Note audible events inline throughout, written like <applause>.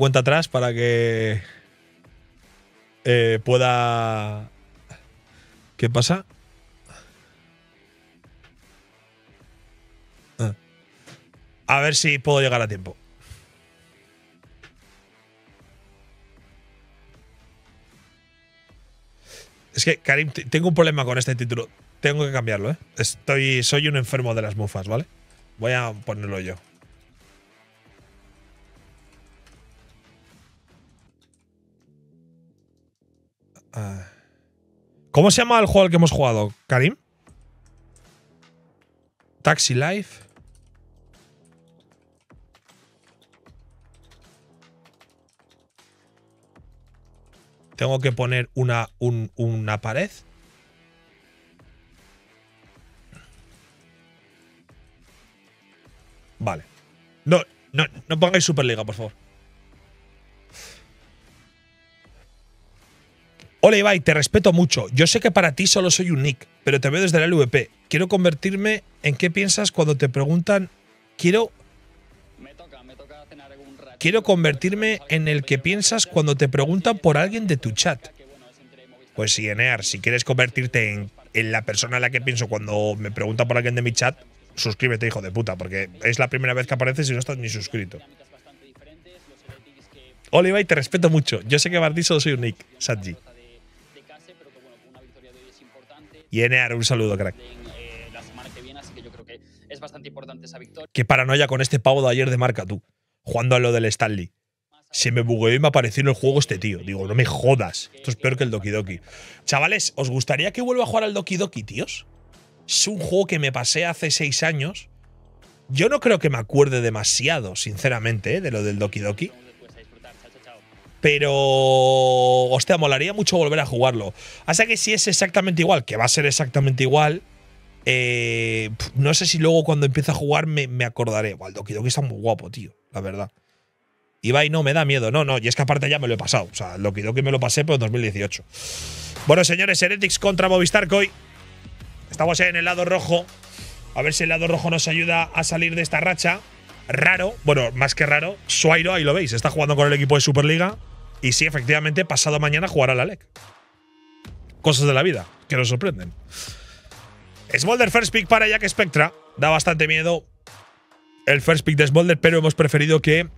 cuenta atrás para que eh, pueda. ¿Qué pasa? Ah. A ver si puedo llegar a tiempo. Es que, Karim, tengo un problema con este título. Tengo que cambiarlo, ¿eh? Estoy, soy un enfermo de las mufas, ¿vale? Voy a ponerlo yo. Ah. ¿Cómo se llama el juego al que hemos jugado, Karim? Taxi Life. Tengo que poner una, una pared. Vale. No, no, no pongáis Superliga, por favor. Hola te respeto mucho. Yo sé que para ti solo soy un nick, pero te veo desde la LVP. Quiero convertirme en qué piensas cuando te preguntan. Quiero. Quiero convertirme en el que piensas cuando te preguntan por alguien de tu chat. Pues sí, Enear, si quieres convertirte en, la persona a la que pienso cuando me preguntan por alguien de mi chat, suscríbete, hijo de puta, porque es la primera vez que apareces y no estás ni suscrito. Hola Ibai, te respeto mucho. Yo sé que para ti solo soy un nick, y Enear, un saludo, crack. Eh, que es bastante importante Qué paranoia con este pavo de ayer de marca, tú. Jugando a lo del Stanley. Se me bugueó y me apareció en el juego este tío. Digo, no me jodas. Esto es peor que el Doki Doki. Chavales, ¿os gustaría que vuelva a jugar al Doki Doki, tíos? Es un juego que me pasé hace seis años. Yo no creo que me acuerde demasiado, sinceramente, ¿eh? de lo del Doki Doki pero hostia, molaría mucho volver a jugarlo. Así que si es exactamente igual, que va a ser exactamente igual, eh, no sé si luego cuando empiece a jugar me, acordaré. Bueno, el Doki Doki está muy guapo, tío, la verdad. y no, me da miedo. No, no, y es que aparte ya me lo he pasado. O sea, lo Doki Doki me lo pasé por 2018. Bueno, señores, Heretics contra Movistar Koi. Estamos en el lado rojo. A ver si el lado rojo nos ayuda a salir de esta racha. Raro, bueno, más que raro, Suairo, ahí lo veis, está jugando con el equipo de Superliga. Y sí, efectivamente, pasado mañana jugará la LEC. Cosas de la vida que nos sorprenden. Smolder first pick para Jack Spectra. Da bastante miedo el first pick de Smolder, pero hemos preferido que.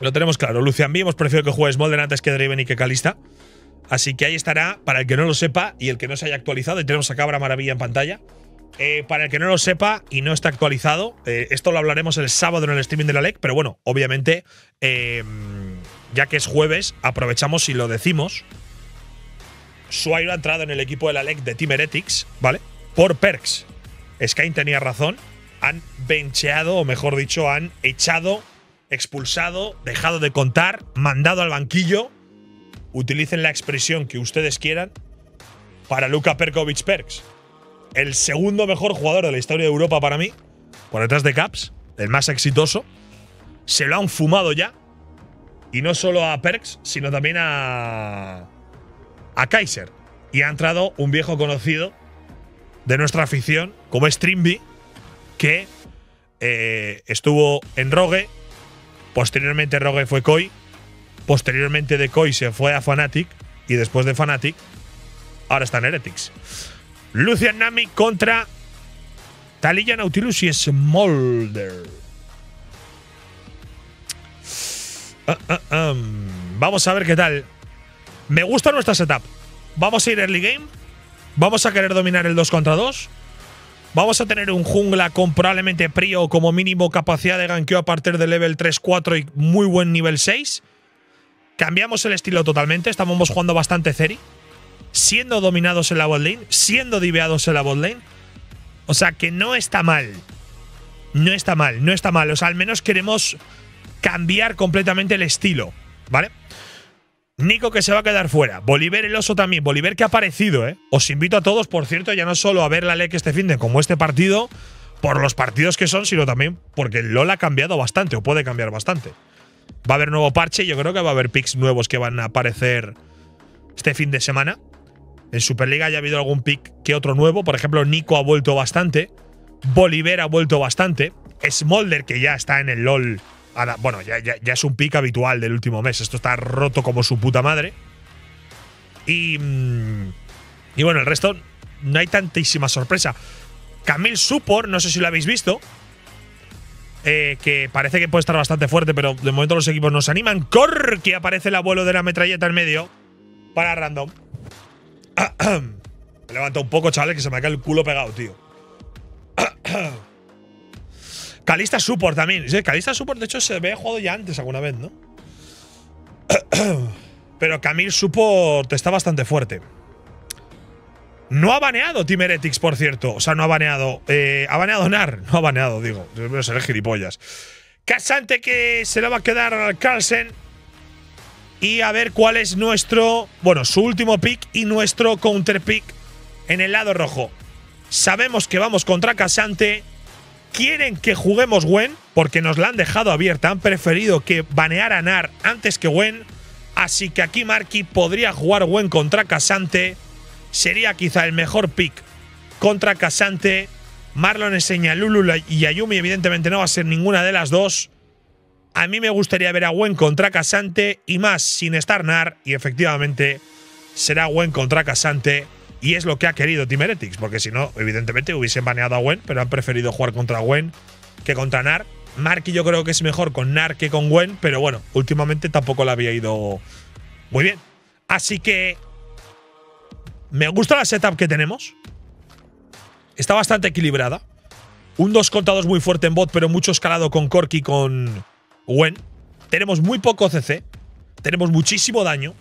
Lo tenemos claro. Lucian B, hemos preferido que juegue Smolder antes que Draven y que Calista. Así que ahí estará, para el que no lo sepa y el que no se haya actualizado, y tenemos a Cabra Maravilla en pantalla. Eh, para el que no lo sepa y no está actualizado, eh, esto lo hablaremos el sábado en el streaming de la LEC, pero bueno, obviamente. Eh, ya que es jueves, aprovechamos y lo decimos. Suairo ha entrado en el equipo de la LEC de Team Heretics, ¿vale? Por perks. Skyne tenía razón. Han bencheado, o mejor dicho, han echado, expulsado, dejado de contar, mandado al banquillo. Utilicen la expresión que ustedes quieran para Luka Perkovic Perks. El segundo mejor jugador de la historia de Europa para mí, por detrás de Caps, el más exitoso. Se lo han fumado ya, y no solo a Perks, sino también a, a Kaiser. Y ha entrado un viejo conocido de nuestra afición, como es que eh, estuvo en Rogue. Posteriormente Rogue fue Koi. Posteriormente de Koi se fue a Fnatic. Y después de Fnatic, ahora está en Heretics. Lucian Nami contra Talilla Nautilus y Smolder. Vamos a ver qué tal. Me gusta nuestra setup. Vamos a ir early game. Vamos a querer dominar el 2 contra 2. Vamos a tener un jungla con probablemente Prio como mínimo capacidad de ganqueo a partir de level 3-4 y muy buen nivel 6. Cambiamos el estilo totalmente. Estamos jugando bastante Zeri. Siendo dominados en la botlane. Siendo diveados en la lane. O sea que no está mal. No está mal, no está mal. O sea, al menos queremos cambiar completamente el estilo, ¿vale? Nico que se va a quedar fuera. Bolívar el oso también. Bolívar que ha aparecido, ¿eh? Os invito a todos, por cierto, ya no solo a ver la ley que este fin de como este partido, por los partidos que son, sino también porque el LOL ha cambiado bastante o puede cambiar bastante. Va a haber nuevo parche, yo creo que va a haber picks nuevos que van a aparecer este fin de semana. En Superliga haya ha habido algún pick que otro nuevo. Por ejemplo, Nico ha vuelto bastante. Bolívar ha vuelto bastante. Smolder, que ya está en el LOL bueno, ya, ya, es un pick habitual del último mes. Esto está roto como su puta madre. Y, mm, y bueno, el resto no hay tantísima sorpresa. Camille Supor, no sé si lo habéis visto, eh, que parece que puede estar bastante fuerte, pero de momento los equipos nos animan. ¡Cor! Que aparece el abuelo de la metralleta en medio para random. <coughs> Levanta un poco, chavales, que se me cae el culo pegado, tío. <coughs> Calista Support también. Calista Support, de hecho, se había jugado ya antes alguna vez, ¿no? <clears throat> Pero Camille Support está bastante fuerte. No ha baneado Timeretics, por cierto. O sea, no ha baneado. Eh, ha baneado NAR. <laughs> No ha baneado, digo. Debe ser gilipollas. Casante que se la va a quedar al Carlsen. Y a ver cuál es nuestro. Bueno, su último pick y nuestro counter pick en el lado rojo. Sabemos que vamos contra Casante quieren que juguemos Gwen, porque nos la han dejado abierta, han preferido que banear a Nar antes que Gwen, así que aquí Marky podría jugar Gwen contra Casante, sería quizá el mejor pick contra Casante, Marlon enseña Lulu y Ayumi, evidentemente no va a ser ninguna de las dos. A mí me gustaría ver a Gwen contra Casante y más sin estar Nar, y efectivamente será Gwen contra Casante. Y es lo que ha querido Team Heretics, porque si no, evidentemente hubiesen baneado a Gwen, pero han preferido jugar contra Gwen que contra Nar. Marky yo creo que es mejor con Nar que con Gwen, pero bueno, últimamente tampoco le había ido muy bien. Así que me gusta la setup que tenemos. Está bastante equilibrada. Un dos contra 2 muy fuerte en bot, pero mucho escalado con Corky y con Gwen. Tenemos muy poco CC. Tenemos muchísimo daño.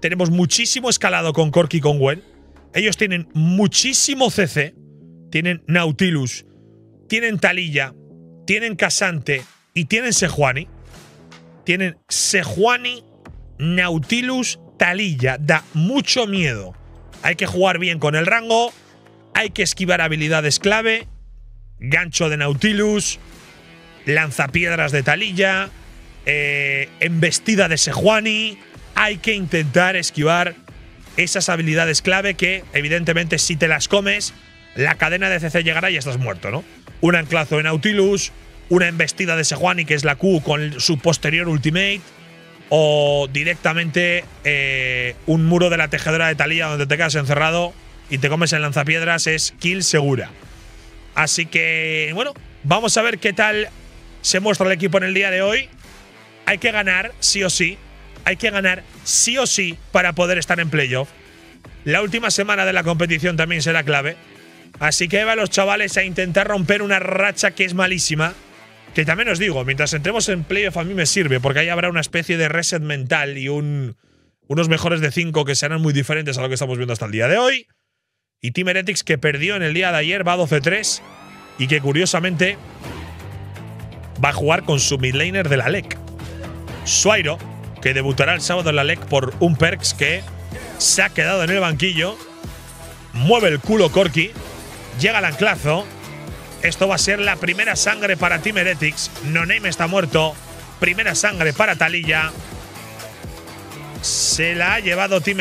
Tenemos muchísimo escalado con Corky y con Gwen ellos tienen muchísimo CC, tienen Nautilus, tienen Talilla, tienen Casante y tienen Sejuani. Tienen Sejuani, Nautilus, Talilla. Da mucho miedo. Hay que jugar bien con el rango, hay que esquivar habilidades clave, gancho de Nautilus, lanzapiedras de Talilla, eh, embestida de Sejuani. Hay que intentar esquivar esas habilidades clave que, evidentemente, si te las comes, la cadena de CC llegará y estás muerto, ¿no? Un anclazo en Nautilus, una embestida de Sejuani, que es la Q, con su posterior ultimate, o directamente eh, un muro de la tejedora de Talía donde te quedas encerrado y te comes el lanzapiedras, es kill segura. Así que, bueno, vamos a ver qué tal se muestra el equipo en el día de hoy. Hay que ganar, sí o sí, hay que ganar sí o sí para poder estar en playoff. La última semana de la competición también será clave. Así que ahí va los chavales a intentar romper una racha que es malísima. Que también os digo, mientras entremos en playoff a mí me sirve, porque ahí habrá una especie de reset mental y un, unos mejores de 5 que serán muy diferentes a lo que estamos viendo hasta el día de hoy. Y Team Heretics que perdió en el día de ayer va 12-3 y que curiosamente va a jugar con su midlaner de la LEC. Suairo que debutará el sábado en la LEC por un Perks que se ha quedado en el banquillo. Mueve el culo Corky. Llega al anclazo. Esto va a ser la primera sangre para Team No Name está muerto. Primera sangre para Talilla. Se la ha llevado Team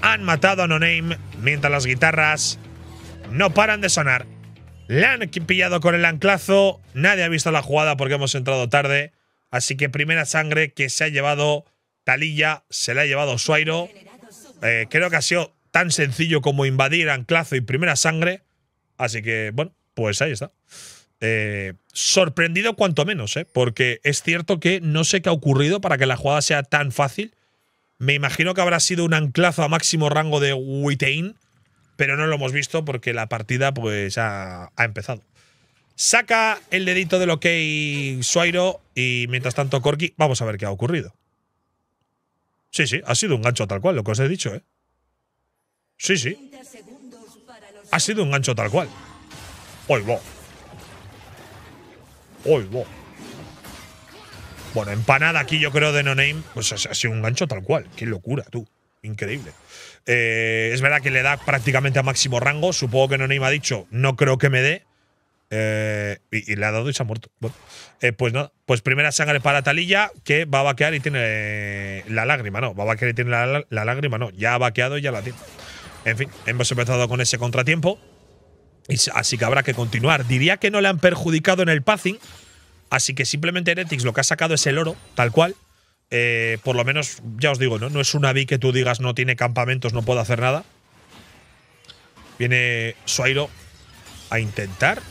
Han matado a No Name. Mientras las guitarras no paran de sonar. La han pillado con el anclazo. Nadie ha visto la jugada porque hemos entrado tarde. Así que primera sangre que se ha llevado Talilla, se la ha llevado Suairo. Eh, creo que ha sido tan sencillo como invadir Anclazo y primera sangre. Así que, bueno, pues ahí está. Eh, sorprendido cuanto menos, ¿eh? porque es cierto que no sé qué ha ocurrido para que la jugada sea tan fácil. Me imagino que habrá sido un anclazo a máximo rango de Witein, pero no lo hemos visto porque la partida pues ha empezado. Saca el dedito del ok Suairo y mientras tanto Corky, vamos a ver qué ha ocurrido. Sí, sí, ha sido un gancho tal cual, lo que os he dicho, ¿eh? Sí, sí. Ha sido un gancho tal cual. Hoy va. Hoy va. Bueno, empanada aquí yo creo de No Name, pues ha sido un gancho tal cual. Qué locura, tú. Increíble. Eh, es verdad que le da prácticamente a máximo rango. Supongo que No Name ha dicho, no creo que me dé. Eh, y, le ha dado y se ha muerto. Eh, pues nada. Pues primera sangre para Talilla, que va a vaquear y tiene eh, la lágrima, ¿no? Va a vaquear y tiene la, lágrima, no. Ya ha vaqueado y ya la tiene. En fin, hemos empezado con ese contratiempo. así que habrá que continuar. Diría que no le han perjudicado en el passing. Así que simplemente Heretics lo que ha sacado es el oro, tal cual. por lo menos, ya os digo, ¿no? No es una vi que tú digas no tiene campamentos, no puede hacer nada. Viene Suairo a intentar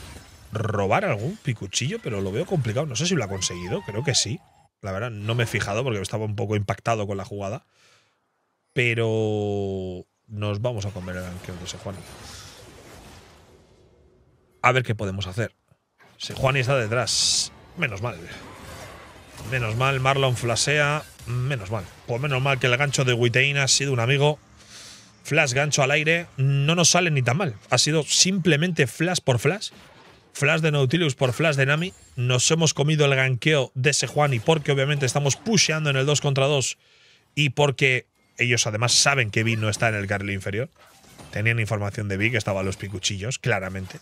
robar algún picuchillo, pero lo veo complicado. No sé si lo ha conseguido, creo que sí. La verdad, no me he fijado porque estaba un poco impactado con la jugada. Pero nos vamos a comer el anqueo de Sejuani. A ver qué podemos hacer. Sejuani está detrás. Menos mal. Menos mal, Marlon flasea. Menos mal. Pues menos mal que el gancho de Wittein ha sido un amigo. Flash gancho al aire. No nos sale ni tan mal. Ha sido simplemente flash por flash. Flash de Nautilus por Flash de Nami. Nos hemos comido el ganqueo de Sejuani porque obviamente estamos pusheando en el 2 contra 2 y porque ellos además saben que Vi no está en el carril inferior. Tenían información de Vi que estaba a los picuchillos, claramente.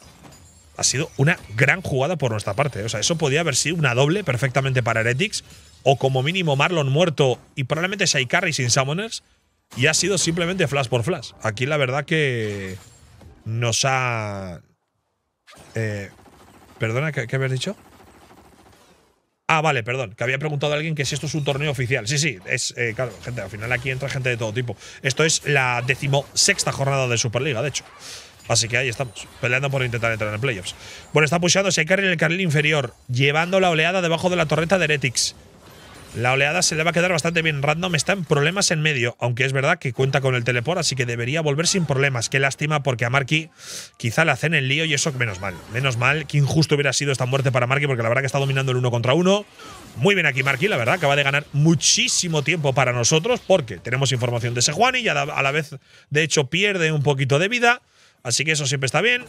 Ha sido una gran jugada por nuestra parte. ¿eh? O sea, eso podía haber sido una doble perfectamente para Heretics o como mínimo Marlon muerto y probablemente Shaikari sin Summoners. Y ha sido simplemente flash por flash. Aquí la verdad que nos ha, eh, Perdona, ¿qué, habéis dicho? Ah, vale, perdón, que había preguntado a alguien que si esto es un torneo oficial. Sí, sí, es, eh, claro, gente, al final aquí entra gente de todo tipo. Esto es la decimosexta jornada de Superliga, de hecho. Así que ahí estamos, peleando por intentar entrar en playoffs. Bueno, está pusheando se en el carril inferior, llevando la oleada debajo de la torreta de Heretics. La oleada se le va a quedar bastante bien. Random está en problemas en medio, aunque es verdad que cuenta con el teleport, así que debería volver sin problemas. Qué lástima, porque a Marky quizá le hacen el lío y eso menos mal. Menos mal, que injusto hubiera sido esta muerte para Marky, porque la verdad que está dominando el uno contra uno. Muy bien aquí Marky, la verdad, acaba de ganar muchísimo tiempo para nosotros, porque tenemos información de ese Juan y a la vez, de hecho, pierde un poquito de vida. Así que eso siempre está bien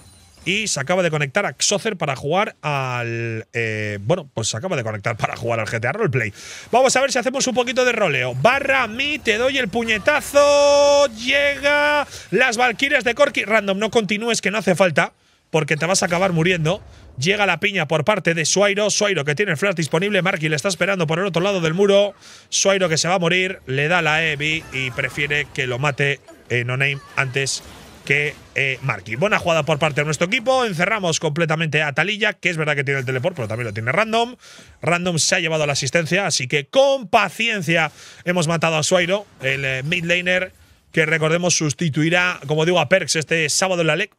y se acaba de conectar a Xocer para jugar al. Eh, bueno, pues se acaba de conectar para jugar al GTA Roleplay. Vamos a ver si hacemos un poquito de roleo. Barra mi, te doy el puñetazo. Llega las Valkyrias de Corky. Random, no continúes, que no hace falta, porque te vas a acabar muriendo. Llega la piña por parte de Suairo. Suairo que tiene el flash disponible. Marky le está esperando por el otro lado del muro. Suairo que se va a morir. Le da la Evi y prefiere que lo mate en No Name antes que eh, Buena jugada por parte de nuestro equipo. Encerramos completamente a Talilla, que es verdad que tiene el teleport, pero también lo tiene Random. Random se ha llevado la asistencia, así que con paciencia hemos matado a Suairo, el eh, mid laner que recordemos sustituirá, como digo, a Perks este sábado en la LEC,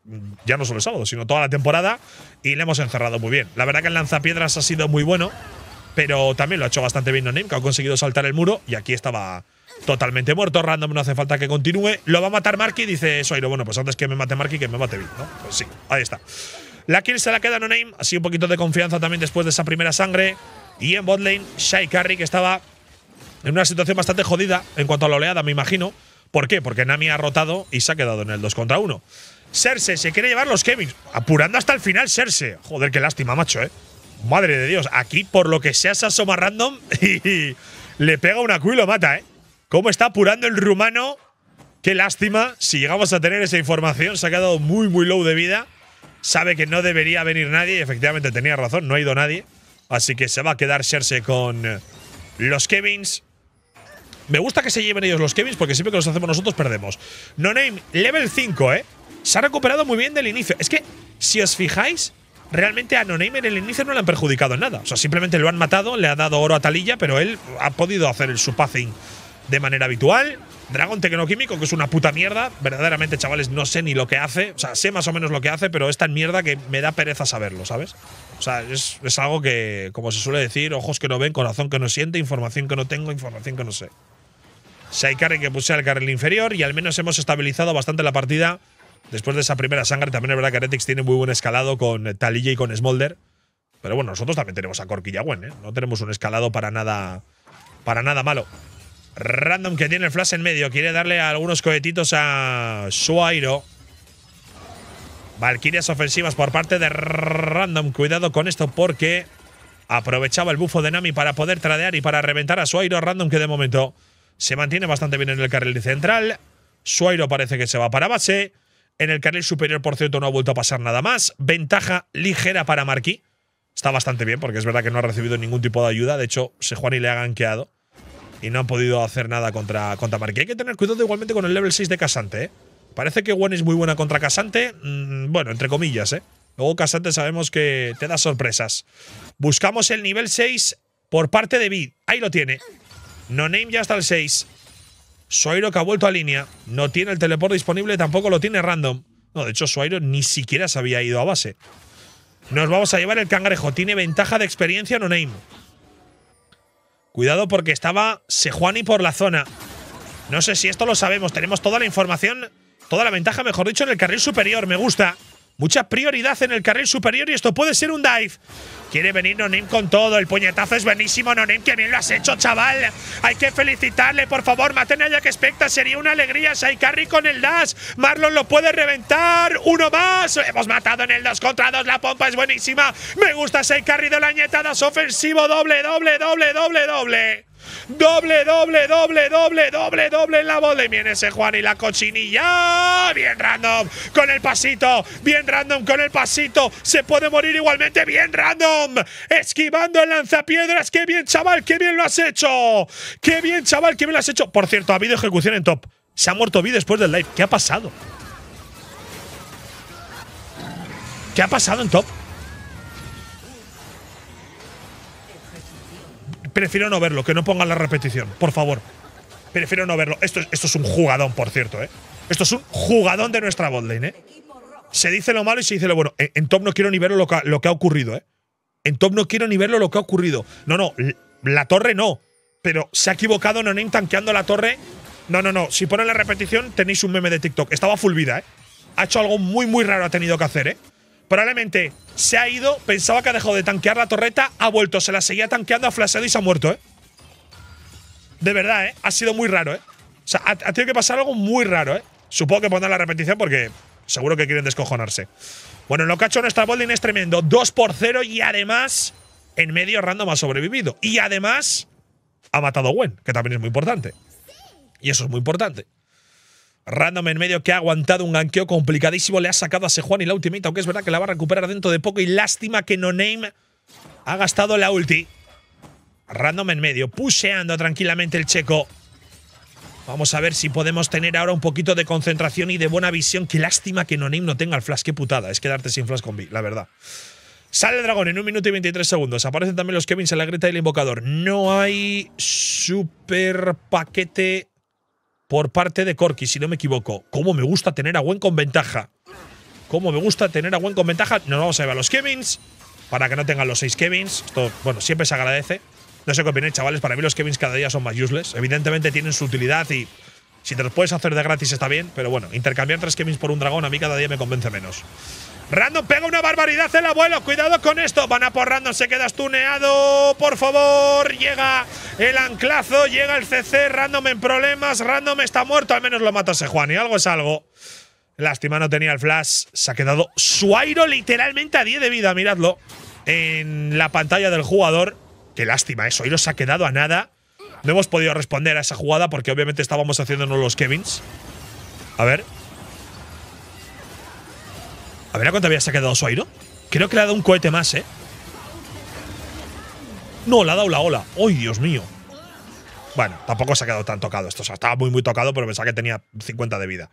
ya no solo el sábado, sino toda la temporada, y le hemos encerrado muy bien. La verdad que el lanzapiedras ha sido muy bueno, pero también lo ha hecho bastante bien Nonim, que ha conseguido saltar el muro, y aquí estaba totalmente muerto, random, no hace falta que continúe. Lo va a matar Marky, dice Soiro. Bueno, pues antes que me mate Marky, que me mate Bill, ¿no? Pues sí, ahí está. La kill se la queda No Name, así un poquito de confianza también después de esa primera sangre. Y en botlane, Shai Carry, que estaba en una situación bastante jodida en cuanto a la oleada, me imagino. ¿Por qué? Porque Nami ha rotado y se ha quedado en el 2 contra 1. Serse se quiere llevar los Kevins, apurando hasta el final Serse. Joder, qué lástima, macho, ¿eh? Madre de Dios, aquí por lo que sea se asoma random <laughs> y le pega una Q y lo mata, ¿eh? cómo está apurando el rumano. Qué lástima, si llegamos a tener esa información, se ha quedado muy, muy low de vida. Sabe que no debería venir nadie y efectivamente tenía razón, no ha ido nadie. Así que se va a quedar Serse con eh, los Kevins. Me gusta que se lleven ellos los Kevins porque siempre que los hacemos nosotros perdemos. No Name, level 5, ¿eh? Se ha recuperado muy bien del inicio. Es que, si os fijáis, realmente a No en el inicio no le han perjudicado en nada. O sea, simplemente lo han matado, le ha dado oro a Talilla, pero él ha podido hacer el su passing de manera habitual. Dragon Tecnoquímico, que es una puta mierda. Verdaderamente, chavales, no sé ni lo que hace. O sea, sé más o menos lo que hace, pero es tan mierda que me da pereza saberlo, ¿sabes? O sea, es, algo que, como se suele decir, ojos que no ven, corazón que no siente, información que no tengo, información que no sé. Karen que puse al carril inferior y al menos hemos estabilizado bastante la partida después de esa primera sangre. También es verdad que Aretix tiene muy buen escalado con Talilla y con Smolder. Pero bueno, nosotros también tenemos a Corquillagüen, ¿eh? No tenemos un escalado para nada, para nada malo. Random que tiene el flash en medio. Quiere darle algunos cohetitos a Suairo. Valquirias ofensivas por parte de Random. Cuidado con esto porque aprovechaba el bufo de Nami para poder tradear y para reventar a Suairo. Random que de momento se mantiene bastante bien en el carril central. Suairo parece que se va para base. En el carril superior, por cierto, no ha vuelto a pasar nada más. Ventaja ligera para Marquí. Está bastante bien porque es verdad que no ha recibido ningún tipo de ayuda. De hecho, Sejuani le ha ganqueado y no han podido hacer nada contra, contra Hay que tener cuidado igualmente con el level 6 de Casante, ¿eh? Parece que Gwen es muy buena contra Casante. Mm, bueno, entre comillas, ¿eh? Luego Casante sabemos que te da sorpresas. Buscamos el nivel 6 por parte de Bid. Ahí lo tiene. No Name ya está el 6. Suairo que ha vuelto a línea. No tiene el teleport disponible, tampoco lo tiene random. No, de hecho, Suairo ni siquiera se había ido a base. Nos vamos a llevar el cangrejo. Tiene ventaja de experiencia no name. Cuidado porque estaba Sejuani por la zona. No sé si esto lo sabemos. Tenemos toda la información, toda la ventaja, mejor dicho, en el carril superior. Me gusta. Mucha prioridad en el carril superior y esto puede ser un dive. Quiere venir Nonim con todo. El puñetazo es buenísimo, Nonim. Qué bien lo has hecho, chaval. Hay que felicitarle, por favor. Maten a que especta Sería una alegría. Saikarri con el dash. Marlon lo puede reventar. Uno más. Hemos matado en el dos contra dos. La pompa es buenísima. Me gusta Saikarri de la ñeta. ofensivo. Doble, doble, doble, doble, doble. Doble, doble, doble, doble, doble, doble en la bola. Y viene ese Juan y la cochinilla. Bien random con el pasito. Bien random con el pasito. Se puede morir igualmente. Bien random. Esquivando el lanzapiedras. Qué bien, chaval. Qué bien lo has hecho. Qué bien, chaval. Qué bien lo has hecho. Por cierto, ha habido ejecución en top. Se ha muerto Vi después del live. ¿Qué ha pasado? ¿Qué ha pasado en top? prefiero no verlo, que no pongan la repetición, por favor. Prefiero no verlo. Esto, esto es un jugadón, por cierto, ¿eh? Esto es un jugadón de nuestra botlane, ¿eh? Se dice lo malo y se dice lo bueno. En, top no quiero ni verlo lo que, ha ocurrido, ¿eh? En top no quiero ni verlo lo que ha ocurrido. No, no, la torre no. Pero se ha equivocado no tanqueando la torre. No, no, no. Si ponen la repetición, tenéis un meme de TikTok. Estaba full vida, ¿eh? Ha hecho algo muy, muy raro, ha tenido que hacer, ¿eh? Probablemente se ha ido, pensaba que ha dejado de tanquear la torreta, ha vuelto, se la seguía tanqueando, ha flasheado y se ha muerto, ¿eh? De verdad, ¿eh? Ha sido muy raro, ¿eh? O sea, ha, tenido que pasar algo muy raro, ¿eh? Supongo que pondrán la repetición porque seguro que quieren descojonarse. Bueno, lo que ha hecho nuestra Bolding es tremendo. 2 por 0 y además en medio random ha sobrevivido. Y además ha matado a Gwen, que también es muy importante. Y eso es muy importante. Random en medio que ha aguantado un ganqueo complicadísimo. Le ha sacado a y la ultimita, aunque es verdad que la va a recuperar dentro de poco. Y lástima que No Name ha gastado la ulti. Random en medio, puseando tranquilamente el checo. Vamos a ver si podemos tener ahora un poquito de concentración y de buena visión. Qué lástima que No Name no tenga el flash. Qué putada. Es quedarte sin flash con B, la verdad. Sale el dragón en un minuto y 23 segundos. Aparecen también los Kevins en la grieta el invocador. No hay super paquete por parte de Corky, si no me equivoco. Cómo me gusta tener a Gwen con ventaja. Cómo me gusta tener a Gwen con ventaja. Nos vamos a llevar a los Kevins para que no tengan los seis Kevins. Esto, bueno, siempre se agradece. No sé qué opináis, chavales. Para mí los Kevins cada día son más useless. Evidentemente tienen su utilidad y si te los puedes hacer de gratis está bien. Pero bueno, intercambiar tres Kevins por un dragón a mí cada día me convence menos. Random pega una barbaridad el abuelo. Cuidado con esto. Van a por Random. Se queda tuneado Por favor, llega el anclazo, llega el CC, Random en problemas, Random está muerto, al menos lo mata Juan. y algo es algo. Lástima, no tenía el flash, se ha quedado Suairo literalmente a 10 de vida, miradlo, en la pantalla del jugador. Qué lástima, eso, eh, Suairo se ha quedado a nada. No hemos podido responder a esa jugada porque obviamente estábamos haciéndonos los Kevins. A ver. A ver a cuánto había se ha quedado Suairo. Creo que le ha dado un cohete más, ¿eh? No, le ha dado la ola. ¡Ay, Dios mío! Bueno, tampoco se ha quedado tan tocado esto. O sea, estaba muy, muy tocado, pero pensaba que tenía 50 de vida.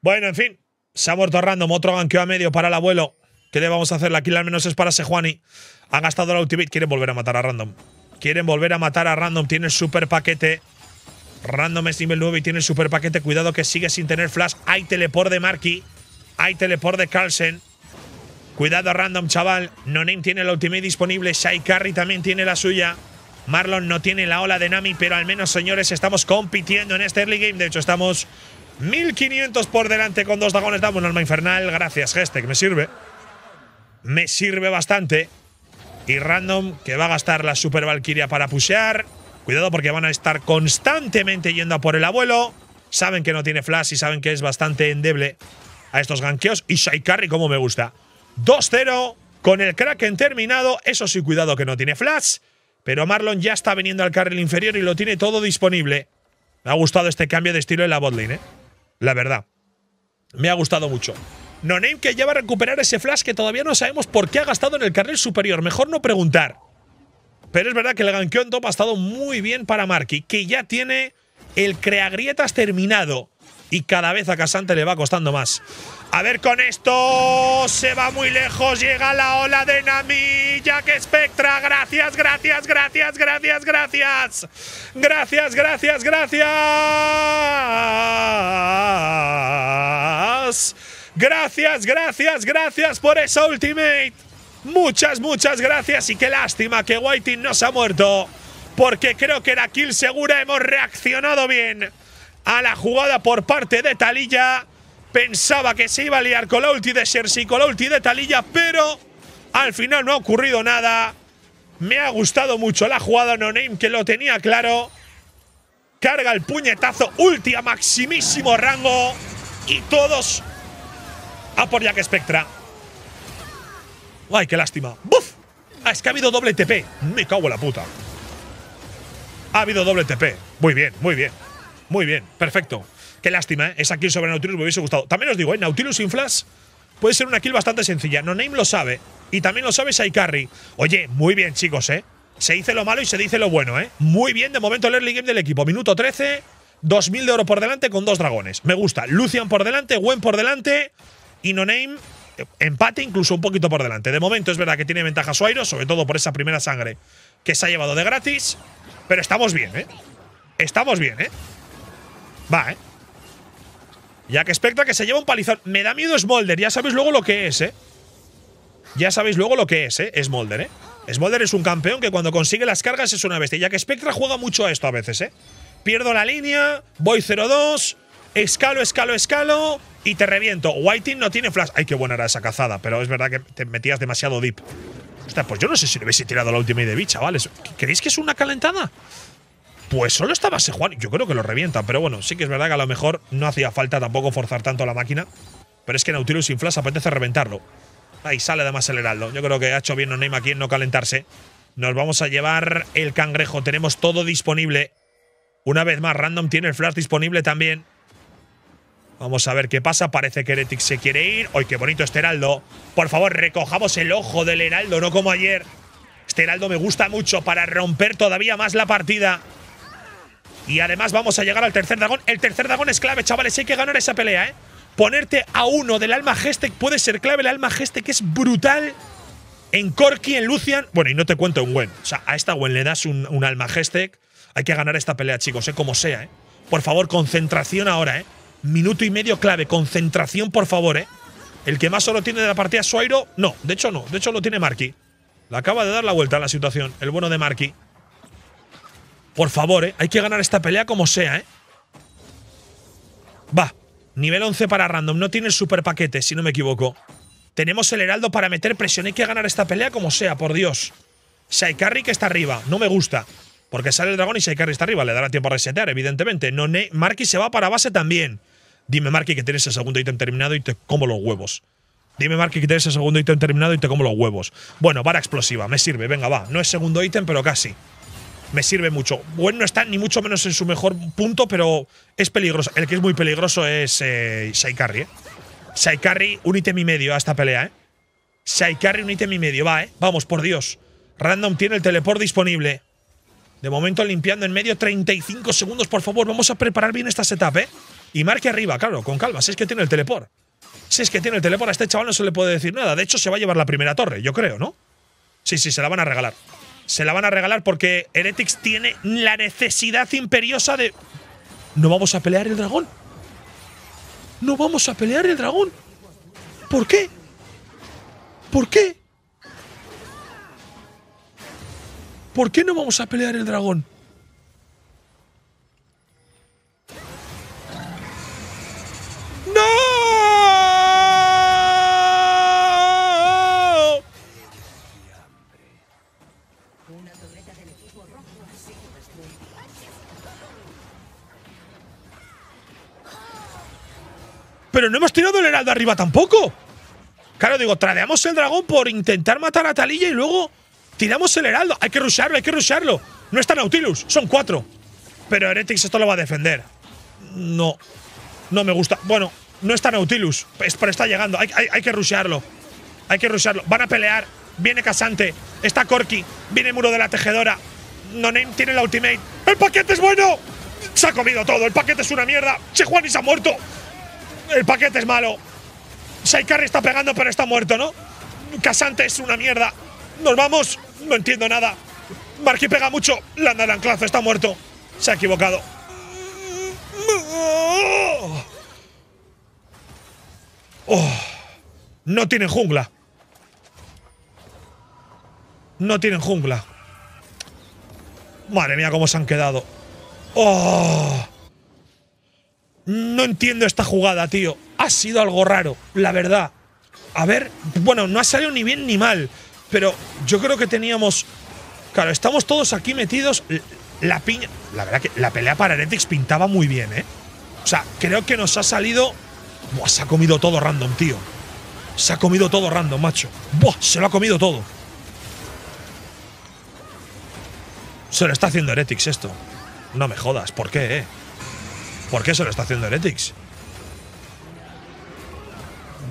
Bueno, en fin. Se ha muerto random. Otro ganqueo a medio para el abuelo. ¿Qué le vamos a hacer? La kill al menos es para Sejuani. Han gastado la ultimate. Quieren volver a matar a random. Quieren volver a matar a random. Tiene el super paquete. Random es nivel 9 y tiene el super paquete. Cuidado que sigue sin tener flash. Hay teleport de Marky. Hay teleport de Carlsen. Cuidado Random, chaval. No tiene la ultimate disponible. Shai Carry también tiene la suya. Marlon no tiene la ola de Nami, pero al menos, señores, estamos compitiendo en este early game. De hecho, estamos 1500 por delante con dos dragones. Damos un arma infernal. Gracias, Geste, que me sirve. Me sirve bastante. Y Random, que va a gastar la Super Valkyria para pushear. Cuidado porque van a estar constantemente yendo a por el abuelo. Saben que no tiene flash y saben que es bastante endeble a estos ganqueos. Y Shai Carry, como me gusta. 2-0 con el Kraken terminado. Eso sí, cuidado que no tiene flash. Pero Marlon ya está viniendo al carril inferior y lo tiene todo disponible. Me ha gustado este cambio de estilo en la botlane, ¿eh? La verdad. Me ha gustado mucho. No Name que lleva a recuperar ese flash que todavía no sabemos por qué ha gastado en el carril superior. Mejor no preguntar. Pero es verdad que el ganqueo en top ha estado muy bien para Marky, que ya tiene el creagrietas terminado y cada vez a Casante le va costando más. A ver con esto, se va muy lejos, llega la ola de Nami, que Spectra, gracias, gracias, gracias, gracias, gracias, gracias, gracias, gracias. Gracias, gracias, gracias por esa ultimate. Muchas, muchas gracias y qué lástima que Whiting no se ha muerto. Porque creo que la kill segura hemos reaccionado bien a la jugada por parte de Talilla. Pensaba que se iba a liar con la ulti de y con la ulti de Talilla, pero al final no ha ocurrido nada. Me ha gustado mucho la jugada No Name, que lo tenía claro. Carga el puñetazo, ulti a maximísimo rango. Y todos a por Jack Spectra. Ay, qué lástima. ¡Buf! Ah, es que ha habido doble TP. Me cago en la puta. Ha habido doble TP. Muy bien, muy bien. Muy bien, perfecto. Qué lástima, ¿eh? esa kill sobre Nautilus me hubiese gustado. También os digo, ¿eh? Nautilus sin flash puede ser una kill bastante sencilla. No Name lo sabe. Y también lo sabe Saikarri. Oye, muy bien, chicos, ¿eh? Se dice lo malo y se dice lo bueno, ¿eh? Muy bien, de momento el early game del equipo. Minuto 13, 2.000 de oro por delante con dos dragones. Me gusta. Lucian por delante, Gwen por delante y No Name eh, empate incluso un poquito por delante. De momento es verdad que tiene ventaja Suairo, sobre todo por esa primera sangre que se ha llevado de gratis. Pero estamos bien, ¿eh? Estamos bien, ¿eh? Va, ¿eh? que Spectra que se lleva un palizón. Me da miedo Smolder, ya sabéis luego lo que es, ¿eh? Ya sabéis luego lo que es, ¿eh? Smolder, ¿eh? Smolder es un campeón que cuando consigue las cargas es una bestia. que Spectra juega mucho a esto a veces, ¿eh? Pierdo la línea, voy 0-2, escalo, escalo, escalo y te reviento. Whiting no tiene flash. Ay, qué buena era esa cazada, pero es verdad que te metías demasiado deep. sea, pues yo no sé si le hubiese tirado la última y de bicha, ¿vale? ¿Creéis que es una calentada? Pues solo estaba ese Juan. Yo creo que lo revienta, pero bueno, sí que es verdad que a lo mejor no hacía falta tampoco forzar tanto la máquina. Pero es que Nautilus sin flash apetece reventarlo. Ahí sale además el Heraldo. Yo creo que ha hecho bien no aquí no calentarse. Nos vamos a llevar el cangrejo. Tenemos todo disponible. Una vez más, Random tiene el flash disponible también. Vamos a ver qué pasa. Parece que Heretic se quiere ir. ¡Ay, qué bonito este heraldo! Por favor, recojamos el ojo del heraldo, no como ayer. Este heraldo me gusta mucho para romper todavía más la partida. Y además vamos a llegar al tercer dragón. El tercer dragón es clave, chavales. Hay que ganar esa pelea, ¿eh? Ponerte a uno del alma Gestec puede ser clave. El alma Gestec es brutal en corky en Lucian. Bueno, y no te cuento en Gwen. O sea, a esta Gwen le das un, alma Gestec. Hay que ganar esta pelea, chicos, ¿eh? Como sea, ¿eh? Por favor, concentración ahora, ¿eh? Minuto y medio clave. Concentración, por favor, ¿eh? El que más solo tiene de la partida Suairo. No, de hecho no. De hecho lo tiene Marky. Le acaba de dar la vuelta a la situación. El bueno de Marky. Por favor, ¿eh? Hay que ganar esta pelea como sea, ¿eh? Va. Nivel 11 para random. No tiene el super paquete, si no me equivoco. Tenemos el heraldo para meter presión. Hay que ganar esta pelea como sea, por Dios. Saikari que está arriba. No me gusta. Porque sale el dragón y Saikari está arriba. Le dará tiempo a resetear, evidentemente. No, Marky se va para base también. Dime, Marky, que tienes el segundo ítem terminado y te como los huevos. Dime, Marky, que tienes el segundo ítem terminado y te como los huevos. Bueno, vara explosiva. Me sirve. Venga, va. No es segundo ítem, pero casi me sirve mucho. Bueno, no está ni mucho menos en su mejor punto, pero es peligroso. El que es muy peligroso es eh, Saikari, ¿eh? Saikari, un ítem y medio a esta pelea, ¿eh? Saikari, un ítem y medio, va, ¿eh? Vamos, por Dios. Random tiene el teleport disponible. De momento limpiando en medio 35 segundos, por favor. Vamos a preparar bien esta setup, ¿eh? Y marque arriba, claro, con calma. Si es que tiene el teleport. Si es que tiene el teleport, a este chaval no se le puede decir nada. De hecho, se va a llevar la primera torre, yo creo, ¿no? Sí, sí, se la van a regalar se la van a regalar porque Heretics tiene la necesidad imperiosa de… No vamos a pelear el dragón. No vamos a pelear el dragón. ¿Por qué? ¿Por qué? ¿Por qué no vamos a pelear el dragón? pero no hemos tirado el heraldo arriba tampoco. Claro, digo, tradeamos el dragón por intentar matar a Talilla y luego tiramos el heraldo. Hay que rusharlo, hay que rusharlo. No está Nautilus, son cuatro. Pero Heretics esto lo va a defender. No, no me gusta. Bueno, no está Nautilus, pero está llegando. Hay, que rusharlo. Hay que rusharlo. Van a pelear. Viene Casante. Está Corky. Viene Muro de la Tejedora. No tiene la ultimate. ¡El paquete es bueno! Se ha comido todo. El paquete es una mierda. Che se ha muerto. El paquete es malo. Saikari está pegando, pero está muerto, ¿no? Casante es una mierda. Nos vamos. No entiendo nada. Marquí pega mucho. Landa anclazo, está muerto. Se ha equivocado. Oh, no tienen jungla. No tienen jungla. Madre mía, cómo se han quedado. Oh no entiendo esta jugada, tío. Ha sido algo raro, la verdad. A ver, bueno, no ha salido ni bien ni mal, pero yo creo que teníamos. Claro, estamos todos aquí metidos. La piña. La verdad que la pelea para Eretix pintaba muy bien, ¿eh? O sea, creo que nos ha salido. Buah, se ha comido todo random, tío. Se ha comido todo random, macho. Buah, se lo ha comido todo. Se lo está haciendo Heretics esto. No me jodas, ¿por qué, eh? ¿Por qué se lo está haciendo Heretics.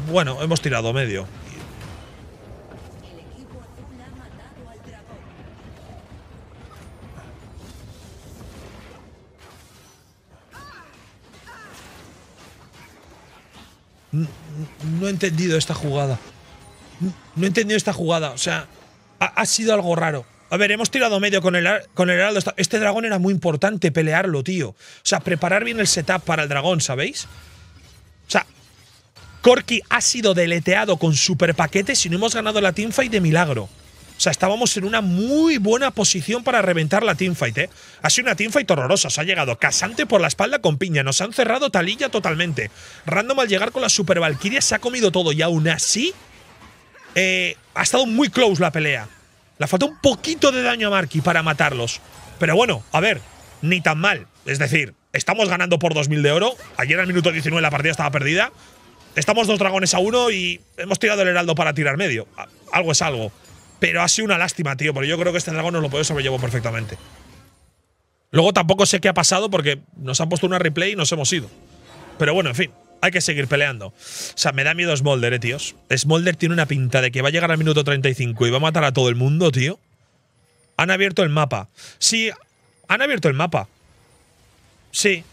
Bueno, hemos tirado medio. No, he entendido esta jugada. No, he entendido esta jugada. O sea, ha sido algo raro. A ver, hemos tirado medio con el, con heraldo. Este dragón era muy importante pelearlo, tío. O sea, preparar bien el setup para el dragón, ¿sabéis? O sea, Corky ha sido deleteado con super paquetes y no hemos ganado la teamfight de milagro. O sea, estábamos en una muy buena posición para reventar la teamfight, ¿eh? Ha sido una teamfight horrorosa. Se ha llegado Casante por la espalda con piña. Nos han cerrado Talilla totalmente. Random al llegar con la Super Valkyria se ha comido todo y aún así eh, ha estado muy close la pelea. Le falta un poquito de daño a Marky para matarlos. Pero bueno, a ver, ni tan mal. Es decir, estamos ganando por 2.000 de oro. Ayer al minuto 19 la partida estaba perdida. Estamos dos dragones a uno y hemos tirado el heraldo para tirar medio. Algo es algo. Pero ha sido una lástima, tío, porque yo creo que este dragón nos lo puede sobrellevar perfectamente. Luego tampoco sé qué ha pasado porque nos han puesto una replay y nos hemos ido. Pero bueno, en fin, hay que seguir peleando. O sea, me da miedo Smolder, eh, tíos. Smolder tiene una pinta de que va a llegar al minuto 35 y va a matar a todo el mundo, tío. Han abierto el mapa. Sí, han abierto el mapa. Sí.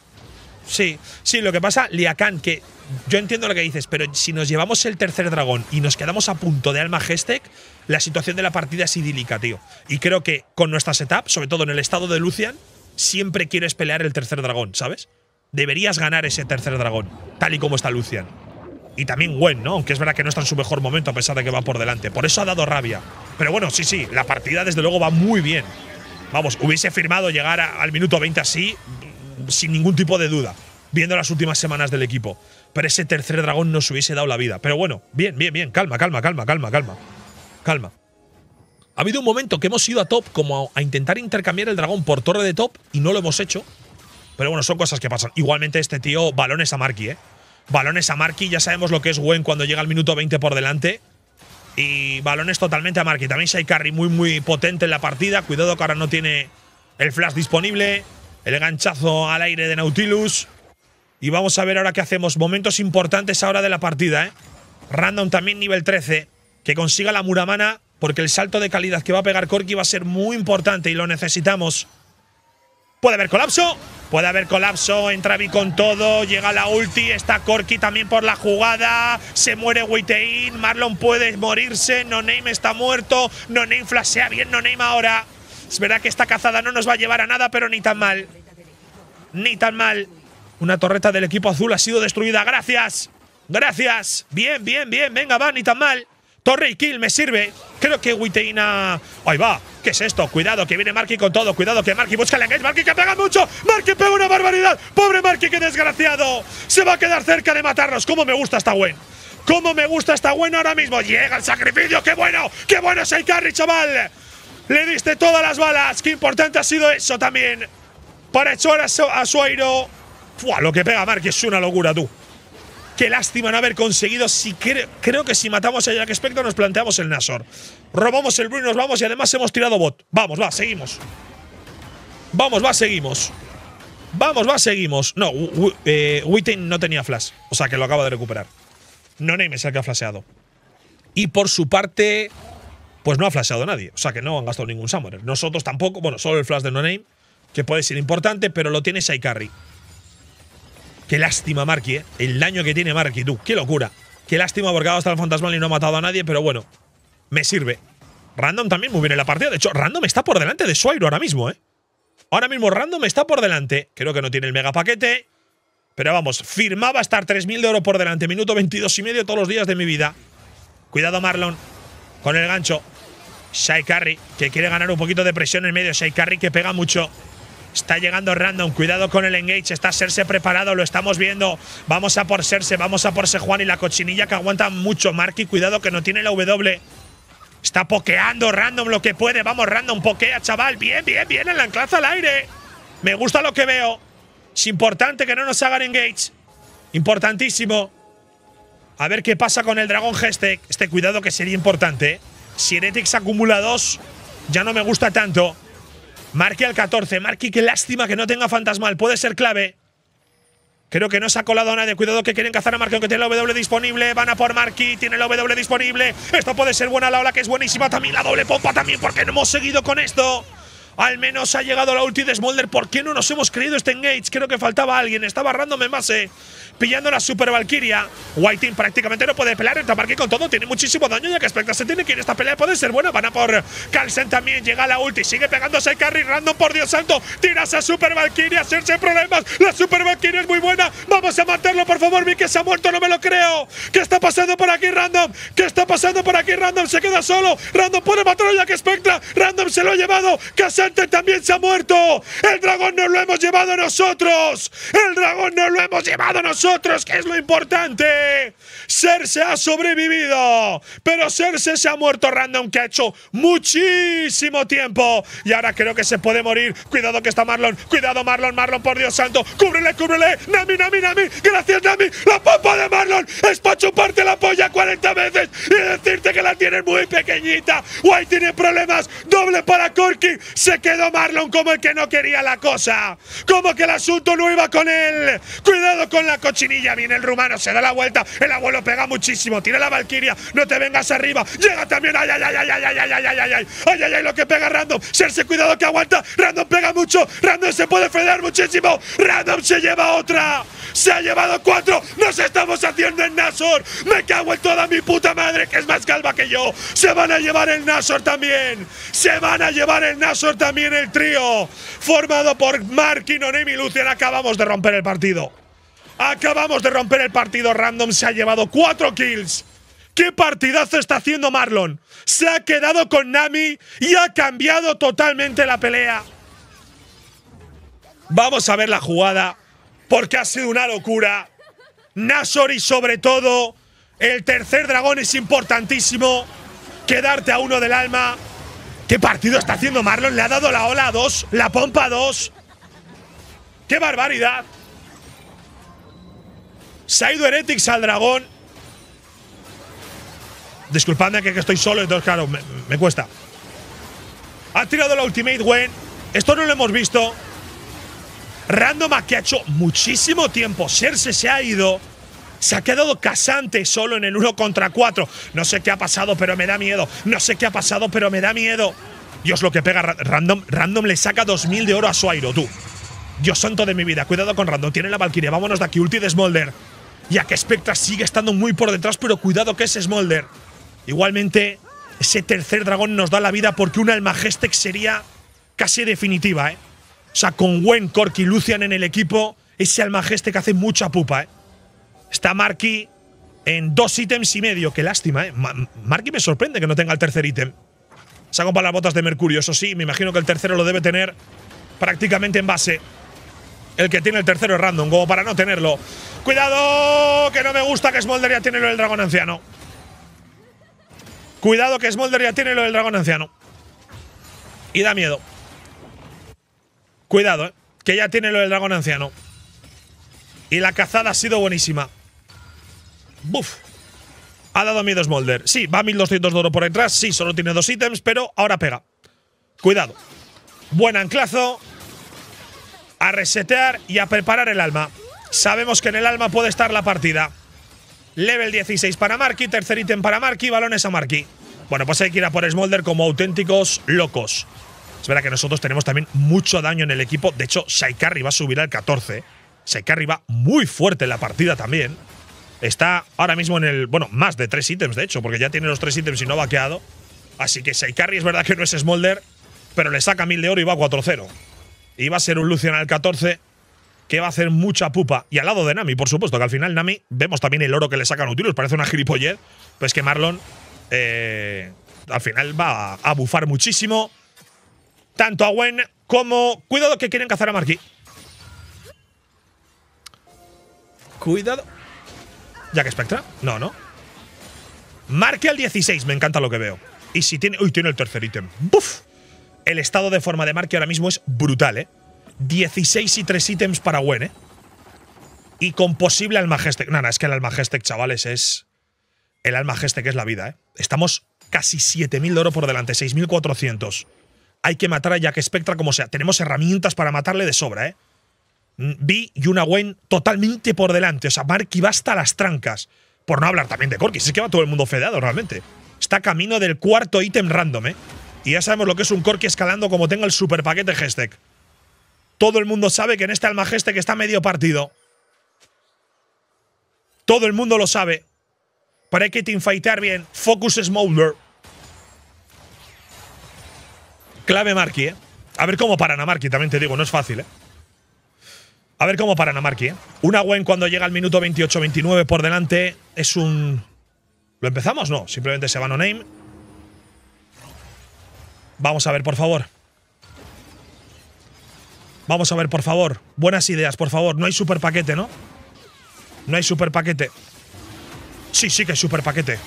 Sí. Sí, lo que pasa, Liakan, que yo entiendo lo que dices, pero si nos llevamos el tercer dragón y nos quedamos a punto de Alma Hestec, la situación de la partida es idílica, tío. Y creo que con nuestra setup, sobre todo en el estado de Lucian, siempre quieres pelear el tercer dragón, ¿sabes? deberías ganar ese tercer dragón, tal y como está Lucian. Y también Gwen, ¿no? Aunque es verdad que no está en su mejor momento a pesar de que va por delante. Por eso ha dado rabia. Pero bueno, sí, sí, la partida desde luego va muy bien. Vamos, hubiese firmado llegar al minuto 20 así, mm, sin ningún tipo de duda, viendo las últimas semanas del equipo. Pero ese tercer dragón nos hubiese dado la vida. Pero bueno, bien, bien, bien, calma, calma, calma, calma, calma. Calma. Ha habido un momento que hemos ido a top como a intentar intercambiar el dragón por torre de top y no lo hemos hecho. Pero bueno, son cosas que pasan. Igualmente, este tío, balones a Marky, ¿eh? Balones a Marky, ya sabemos lo que es Gwen cuando llega al minuto 20 por delante. Y balones totalmente a Marky. También hay Carry muy, muy potente en la partida. Cuidado que ahora no tiene el flash disponible. El ganchazo al aire de Nautilus. Y vamos a ver ahora qué hacemos. Momentos importantes ahora de la partida, ¿eh? Random también nivel 13. Que consiga la Muramana porque el salto de calidad que va a pegar Corky va a ser muy importante y lo necesitamos. Puede haber colapso. Puede haber colapso, entra Vi con todo, llega la ulti, está Corky también por la jugada, se muere Witein, Marlon puede morirse, No Name está muerto, No Name flashea bien, No Name ahora. Es verdad que esta cazada no nos va a llevar a nada, pero ni tan mal. Ni tan mal. Una torreta del equipo azul ha sido destruida. Gracias. Gracias. Bien, bien, bien. Venga, va, ni tan mal. Torre y kill me sirve. Creo que Witeina… Ahí va. ¿Qué es esto? Cuidado, que viene Marky con todo. Cuidado, que Marky busca la engage. Marky que pega mucho. Marky pega una barbaridad. Pobre Marky, qué desgraciado. Se va a quedar cerca de matarnos. ¿Cómo me gusta esta Gwen? ¿Cómo me gusta esta Gwen ahora mismo? Llega el sacrificio. ¡Qué bueno! ¡Qué bueno es el carry, chaval! Le diste todas las balas. ¡Qué importante ha sido eso también! Para echar a, aire. Fua, lo que pega Marky es una locura, tú. Qué lástima no haber conseguido. Si creo que si matamos a Jack Spector nos planteamos el Nasor. Robamos el Bruin, nos vamos y además hemos tirado bot. Vamos, va, seguimos. Vamos, va, seguimos. Vamos, va, seguimos. No, Witten eh, no tenía flash. O sea que lo acaba de recuperar. No Name es el que ha flasheado. Y por su parte, pues no ha flasheado nadie. O sea que no han gastado ningún Summoner. Nosotros tampoco. Bueno, solo el flash de No Name, que puede ser importante, pero lo tiene Saikari. Qué lástima, Marky, eh. El daño que tiene Marky, tú. Qué locura. Qué lástima porque ha hasta el fantasmal y no ha matado a nadie, pero bueno. Me sirve. Random también muy bien en la partida. De hecho, Random está por delante de Suairo ahora mismo, ¿eh? Ahora mismo Random está por delante. Creo que no tiene el mega paquete. Pero vamos, firmaba estar 3.000 de oro por delante. Minuto 22 y medio todos los días de mi vida. Cuidado Marlon con el gancho. Shai Carry, que quiere ganar un poquito de presión en medio. Shai Carry que pega mucho. Está llegando Random, cuidado con el engage, está Serse preparado, lo estamos viendo. Vamos a por Serse, vamos a por Juan y la cochinilla que aguanta mucho. Marky, cuidado que no tiene la W. Está pokeando Random lo que puede. Vamos, Random, pokea, chaval. Bien, bien, bien, la enclaza, al aire. Me gusta lo que veo. Es importante que no nos hagan engage. Importantísimo. A ver qué pasa con el Dragon Hestek. Este cuidado que sería importante. ¿eh? Si Heretics acumula dos, ya no me gusta tanto. Marque al 14. Marqui, qué lástima que no tenga fantasmal. Puede ser clave. Creo que no se ha colado a nadie. Cuidado que quieren cazar a Marqui, Que tiene la W disponible. Van a por Marqui, tiene la W disponible. Esto puede ser buena la ola, que es buenísima. También la doble pompa también, porque no hemos seguido con esto. Al menos ha llegado la ulti de Smolder. ¿Por qué no nos hemos creído este engage? Creo que faltaba alguien. Estaba random más pillando la Super Valkyria. Whiting prácticamente no puede pelear. Tamarki con todo tiene muchísimo daño ya que Spectre se tiene que ir. Esta pelea puede ser buena. Van a por Carlsen también. Llega la ulti. Sigue pegándose el carry random. Por Dios santo. tira a Super Valkyria. Hacerse problemas. La Super Valkyria es muy buena. Vamos a matarlo, por favor. Vi que se ha muerto. No me lo creo. ¿Qué está pasando por aquí, random? ¿Qué está pasando por aquí, random? Se queda solo. Random puede matarlo ya que Spectra. Random se lo ha llevado. Casante también se ha muerto. El dragón nos lo hemos llevado nosotros. El dragón nos lo hemos llevado nosotros nosotros, que es lo importante. Cerse ha sobrevivido, pero serse se ha muerto random, que ha hecho muchísimo tiempo. Y ahora creo que se puede morir. Cuidado que está Marlon, cuidado Marlon, Marlon, por Dios santo. Cúbrele, cúbrele. Nami, Nami, Nami. Gracias, Nami. La popa de Marlon es para chuparte la polla 40 veces y decirte que la tiene muy pequeñita. Guay tiene problemas. Doble para Corky. Se quedó Marlon como el que no quería la cosa. Como que el asunto no iba con él. Cuidado con la cosa chinilla viene el rumano, se da la vuelta, el abuelo pega muchísimo, tira la valquiria, no te vengas arriba, llega también, ay, ay, ay, ay, ay, ay, ay, ay, ay, ay, ay, ay, lo que pega Random, Serse, cuidado que aguanta, Random pega mucho, Random se puede frenar muchísimo, Random se lleva otra, se ha llevado cuatro, nos estamos haciendo el Nasor, me cago en toda mi puta madre, que es más calva que yo, se van a llevar el Nasor también, se van a llevar el Nasor también el trío, formado por Mark, Nonemi y Lucian, acabamos de romper el partido. Acabamos de romper el partido random, se ha llevado cuatro kills. ¿Qué partidazo está haciendo Marlon? Se ha quedado con Nami y ha cambiado totalmente la pelea. Vamos a ver la jugada, porque ha sido una locura. Nasori sobre todo, el tercer dragón es importantísimo. Quedarte a uno del alma. ¿Qué partido está haciendo Marlon? Le ha dado la ola a dos, la pompa a dos. ¡Qué barbaridad! Se ha ido Heretics al dragón. Disculpadme que, estoy solo, entonces claro, me, cuesta. Ha tirado la Ultimate Gwen. Esto no lo hemos visto. Random que ha hecho muchísimo tiempo. Serse se ha ido. Se ha quedado casante solo en el 1 contra 4. No sé qué ha pasado, pero me da miedo. No sé qué ha pasado, pero me da miedo. Dios, lo que pega Random. Random le saca 2.000 de oro a Suairo, tú. Dios santo de mi vida. Cuidado con Random. Tiene la Valkiria. Vámonos de aquí. Ulti de Smolder ya que Spectra sigue estando muy por detrás, pero cuidado que es Smolder. Igualmente, ese tercer dragón nos da la vida porque una alma sería casi definitiva, ¿eh? O sea, con Gwen, Corky y Lucian en el equipo, ese alma que hace mucha pupa, ¿eh? Está Marky en dos ítems y medio. Qué lástima, ¿eh? Marky me sorprende que no tenga el tercer ítem. saco para las botas de Mercurio, eso sí. Me imagino que el tercero lo debe tener prácticamente en base el que tiene el tercero es random, como para no tenerlo. Cuidado, que no me gusta que Smolder ya tiene lo del dragón anciano. Cuidado, que Smolder ya tiene lo del dragón anciano. Y da miedo. Cuidado, eh, que ya tiene lo del dragón anciano. Y la cazada ha sido buenísima. Buf. Ha dado miedo Smolder. Sí, va 1200 de oro por detrás. Sí, solo tiene dos ítems, pero ahora pega. Cuidado. Buen anclazo a resetear y a preparar el alma. Sabemos que en el alma puede estar la partida. Level 16 para Marky, tercer ítem para Marky, balones a Marky. Bueno, pues hay que ir a por Smolder como auténticos locos. Es verdad que nosotros tenemos también mucho daño en el equipo. De hecho, Saikari va a subir al 14. que va muy fuerte en la partida también. Está ahora mismo en el… Bueno, más de tres ítems, de hecho, porque ya tiene los tres ítems y no vaqueado Así que Saikarri es verdad que no es Smolder, pero le saca 1000 de oro y va 4-0. Iba va a ser un Lucian al 14 que va a hacer mucha pupa. Y al lado de Nami, por supuesto, que al final Nami vemos también el oro que le sacan Utilus. Parece una gilipollez. Pues que Marlon eh, al final va a, bufar muchísimo. Tanto a Gwen como… Cuidado que quieren cazar a Marquis. Cuidado. ya que Spectra. No, no. Marque al 16. Me encanta lo que veo. Y si tiene… Uy, tiene el tercer ítem. ¡Buf! El estado de forma de Marque ahora mismo es brutal, ¿eh? 16 y 3 ítems para Gwen, ¿eh? Y con posible Alma Nada, es que el Alma chavales, es. El Alma que es la vida, ¿eh? Estamos casi 7.000 de oro por delante, 6.400. Hay que matar a Jack Spectra como sea. Tenemos herramientas para matarle de sobra, ¿eh? Mm, Vi y una Gwen totalmente por delante. O sea, Marky va hasta las trancas. Por no hablar también de Corky. Es que va todo el mundo fedeado, realmente. Está camino del cuarto ítem random, ¿eh? Y ya sabemos lo que es un Corki escalando como tenga el super paquete Todo el mundo sabe que en este alma que está medio partido. Todo el mundo lo sabe. para que te teamfightear bien. Focus Smolder. Clave Marky, ¿eh? A ver cómo paran a también te digo, no es fácil, ¿eh? A ver cómo paran a ¿eh? Una Gwen cuando llega al minuto 28-29 por delante es un... ¿Lo empezamos? No, simplemente se van a name. Vamos a ver, por favor. Vamos a ver, por favor. Buenas ideas, por favor. No hay super paquete, ¿no? No hay super paquete. Sí, sí que hay super paquete.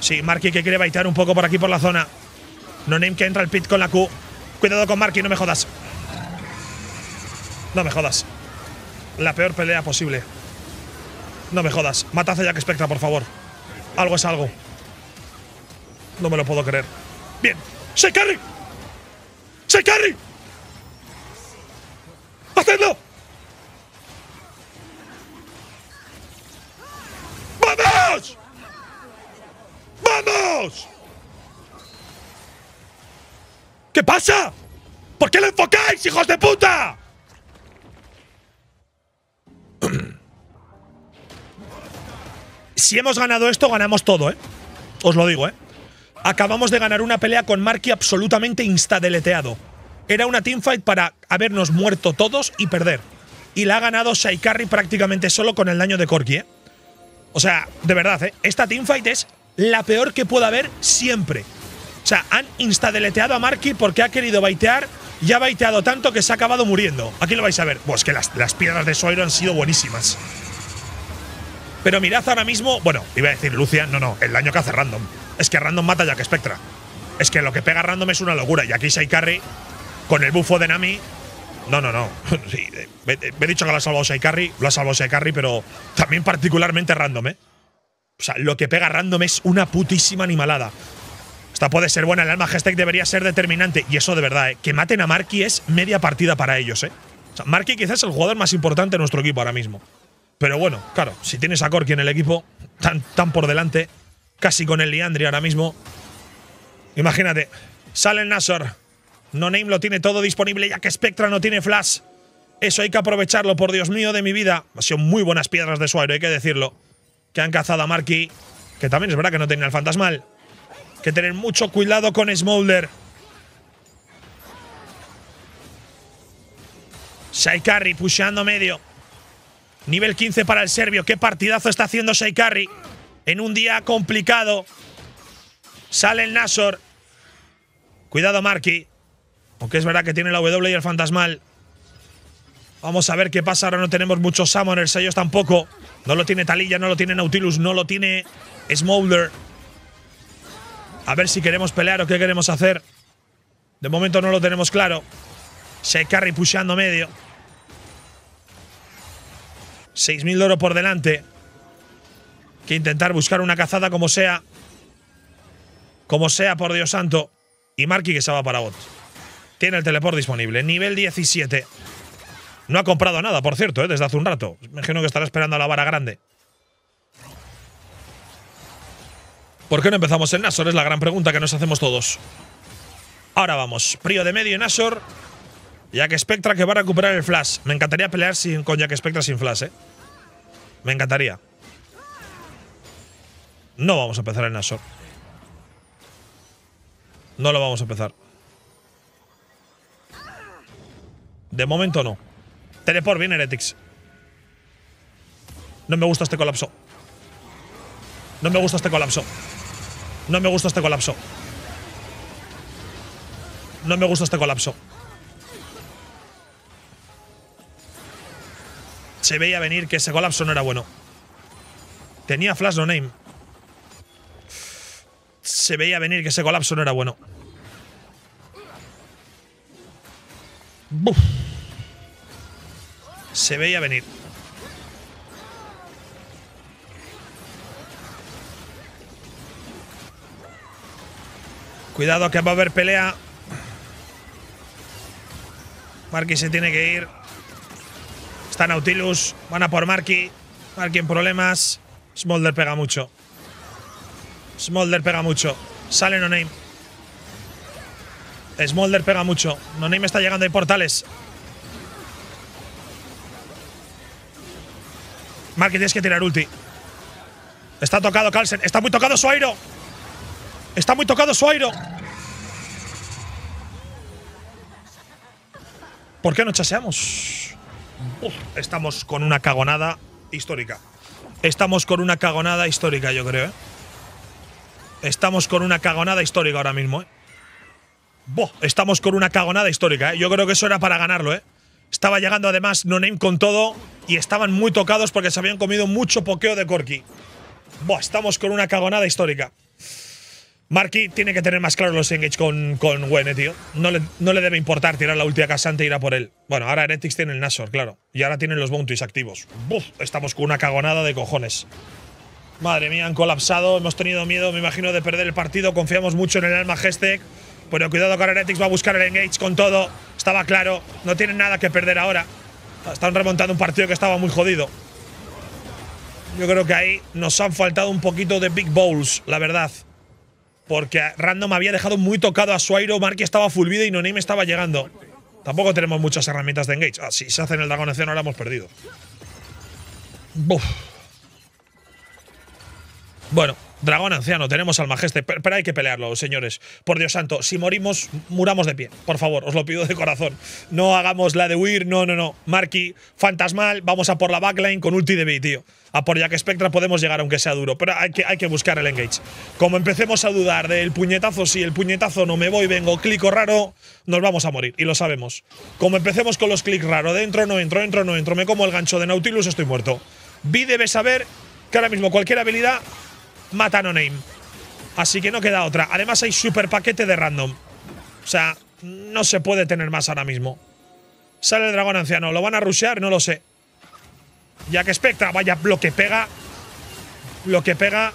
Sí, Marky que quiere baitear un poco por aquí por la zona. No name que entra el pit con la Q. Cuidado con Marky, no me jodas. No me jodas. La peor pelea posible. No me jodas. Mata ya que Spectra, por favor. Algo es algo. No me lo puedo creer. Bien, ¡Se carry! ¡Se carry! ¡Hacedlo! ¡Vamos! ¡Vamos! ¿Qué pasa? ¿Por qué lo enfocáis, hijos de puta? <clears throat> si hemos ganado esto, ganamos todo, ¿eh? Os lo digo, ¿eh? Acabamos de ganar una pelea con Marky absolutamente instadeleteado. Era una teamfight para habernos muerto todos y perder. Y la ha ganado Saikari prácticamente solo con el daño de Corky, ¿eh? O sea, de verdad, ¿eh? Esta teamfight es la peor que pueda haber siempre. O sea, han instadeleteado a Marky porque ha querido baitear y ha baiteado tanto que se ha acabado muriendo. Aquí lo vais a ver. Pues que las, piedras de Soiro han sido buenísimas. Pero mirad ahora mismo, bueno, iba a decir Lucian, no, no, el daño que hace Random es que Random mata ya que Spectra. Es que lo que pega Random es una locura. Y aquí Saikari, con el bufo de Nami. No, no, no. <laughs> Eh, eh, me, he dicho que lo ha salvado Saikari, lo ha salvado pero también particularmente Random, ¿eh? O sea, lo que pega Random es una putísima animalada. Esta puede ser buena, el alma hashtag debería ser determinante. Y eso de verdad, ¿eh? que maten a Marky es media partida para ellos, ¿eh? O sea, Marky quizás es el jugador más importante de nuestro equipo ahora mismo. Pero bueno, claro, si tienes a Corky en el equipo, tan, tan por delante, Casi con el Liandri ahora mismo. Imagínate. Sale el Nasor. No Name lo tiene todo disponible ya que Spectra no tiene flash. Eso hay que aprovecharlo, por Dios mío de mi vida. Ha sido muy buenas piedras de suero, hay que decirlo. Que han cazado a Marky. Que también es verdad que no tenía el fantasmal. Que tener mucho cuidado con Smolder. Saikari pusheando medio. Nivel 15 para el serbio. ¿Qué partidazo está haciendo Saikari? en un día complicado. Sale el Nasor. Cuidado, Marky. Aunque es verdad que tiene la W y el fantasmal. Vamos a ver qué pasa. Ahora no tenemos muchos summoners. Ellos tampoco. No lo tiene Talilla, no lo tiene Nautilus, no lo tiene Smolder. A ver si queremos pelear o qué queremos hacer. De momento no lo tenemos claro. Se carry pushando medio. 6.000 de oro por delante que intentar buscar una cazada como sea. Como sea, por Dios santo. Y Marky que se va para bot. Tiene el teleport disponible. Nivel 17. No ha comprado nada, por cierto, ¿eh? desde hace un rato. Me imagino que estará esperando a la vara grande. ¿Por qué no empezamos en Nasor? Es la gran pregunta que nos hacemos todos. Ahora vamos. Prío de medio en Nasor. Jack Spectra que va a recuperar el flash. Me encantaría pelear sin, con Jack Spectra sin flash, ¿eh? Me encantaría. No vamos a empezar el Nashor. No lo vamos a empezar. De momento no. Teleport viene Heretics. No me gusta este colapso. No me gusta este colapso. No me gusta este colapso. No me gusta este colapso. Se veía venir que ese colapso no era bueno. Tenía flash no name se veía venir que ese colapso no era bueno. Se veía venir. Cuidado que va a haber pelea. Marky se tiene que ir. Está Nautilus. Van a por Marky. Marky en problemas. Smolder pega mucho. Smolder pega mucho. Sale No Name. Smolder pega mucho. No Name está llegando. en portales. Mark, tienes que tirar ulti. Está tocado Carlsen. Está muy tocado Suairo. Está muy tocado Suairo. ¿Por qué no chaseamos? estamos con una cagonada histórica. Estamos con una cagonada histórica, yo creo, ¿eh? estamos con una cagonada histórica ahora mismo. ¿eh? estamos con una cagonada histórica. ¿eh? Yo creo que eso era para ganarlo. ¿eh? Estaba llegando además No Name con todo y estaban muy tocados porque se habían comido mucho pokeo de Corky. Boh, estamos con una cagonada histórica. Marky tiene que tener más claro los engage con, con Wene, tío. No le, debe importar tirar la última a Casante e ir a por él. Bueno, ahora Heretics tiene el Nashor, claro. Y ahora tienen los Bounties activos. Buf, estamos con una cagonada de cojones. Madre mía, han colapsado, hemos tenido miedo, me imagino, de perder el partido. Confiamos mucho en el Alma Gestec. Pero cuidado que va a buscar el engage con todo. Estaba claro, no tienen nada que perder ahora. Están remontando un partido que estaba muy jodido. Yo creo que ahí nos han faltado un poquito de Big Bowls, la verdad. Porque Random había dejado muy tocado a Suairo, Marky estaba full y y Noname estaba llegando. Tampoco tenemos muchas herramientas de engage. Ah, si se hacen el Dragon ahora hemos perdido. Buf. Bueno, dragón anciano, tenemos al majeste, pero hay que pelearlo, señores. Por Dios santo, si morimos, muramos de pie. Por favor, os lo pido de corazón. No hagamos la de huir, no, no, no. Marky, fantasmal, vamos a por la backline con ulti de B, tío. A por que Spectra podemos llegar aunque sea duro, pero hay que, hay que buscar el engage. Como empecemos a dudar del puñetazo si el puñetazo no, me voy, vengo, clico raro, nos vamos a morir, y lo sabemos. Como empecemos con los clics raros dentro, no entro, entro, no entro, me como el gancho de Nautilus, estoy muerto. B debe saber que ahora mismo cualquier habilidad mata No Name. Así que no queda otra. Además hay super paquete de random. O sea, no se puede tener más ahora mismo. Sale el dragón anciano. ¿Lo van a rushear? No lo sé. Ya que espectra, vaya, lo que pega. Lo que pega.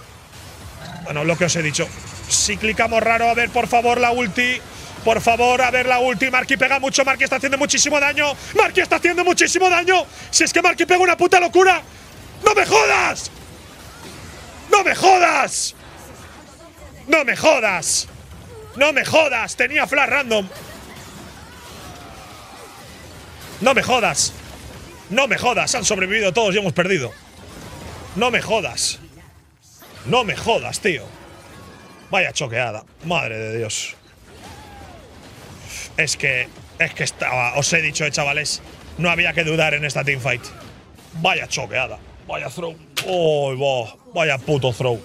Bueno, lo que os he dicho. Si clicamos raro, a ver, por favor, la ulti. Por favor, a ver la ulti. Marky pega mucho. Marky está haciendo muchísimo daño. Marky está haciendo muchísimo daño. Si es que Marky pega una puta locura. ¡No me jodas! ¡No me jodas! ¡No me jodas! ¡No me jodas! Tenía flash random. ¡No me jodas! ¡No me jodas! Han sobrevivido todos y hemos perdido. ¡No me jodas! ¡No me jodas, tío! Vaya choqueada. Madre de Dios. Es que... Es que estaba... Os he dicho, eh, chavales. No había que dudar en esta teamfight. Vaya choqueada. Vaya throw. Oh, Vaya puto throw.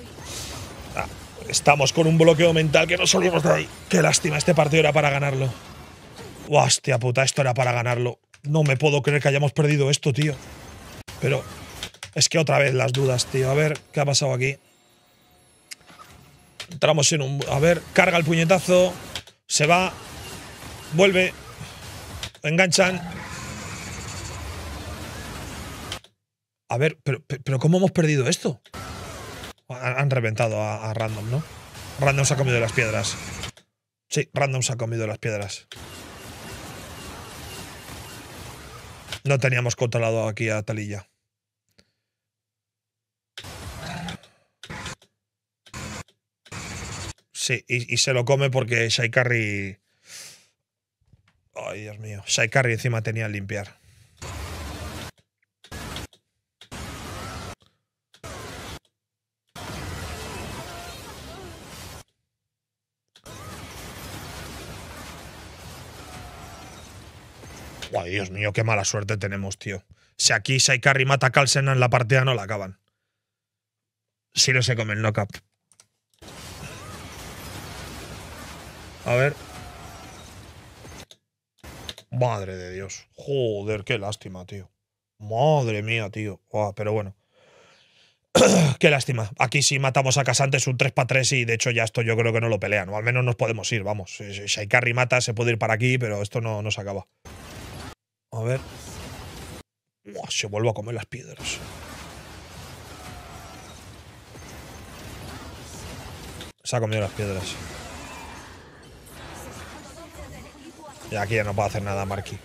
Ah, estamos con un bloqueo mental que no salimos de ahí. Qué lástima, este partido era para ganarlo. Hostia puta, esto era para ganarlo. No me puedo creer que hayamos perdido esto, tío. Pero es que otra vez las dudas, tío. A ver, ¿qué ha pasado aquí? Entramos en un... A ver, carga el puñetazo. Se va. Vuelve. Enganchan. A ver, pero, ¿cómo hemos perdido esto? Han, reventado a, Random, ¿no? Random se ha comido las piedras. Sí, Random se ha comido las piedras. No teníamos controlado aquí a Talilla. Sí, y, se lo come porque Shaikari... Ay, Dios mío. Shaikari encima tenía a limpiar. Dios mío, qué mala suerte tenemos, tío. Si aquí Saikari mata a Carlsen en la partida, no la acaban. Si no se come el knock-up. A ver. Madre de Dios. Joder, qué lástima, tío. Madre mía, tío. pero bueno. <clears throat> qué lástima. Aquí si matamos a Casantes un 3 para 3 y de hecho ya esto yo creo que no lo pelean. O al menos nos podemos ir, vamos. Si eh, Shaikari mata, se puede ir para aquí, pero esto no, no se acaba. A ver. se vuelve a comer las piedras. Se ha comido las piedras. Y aquí ya no puedo hacer nada, Marky.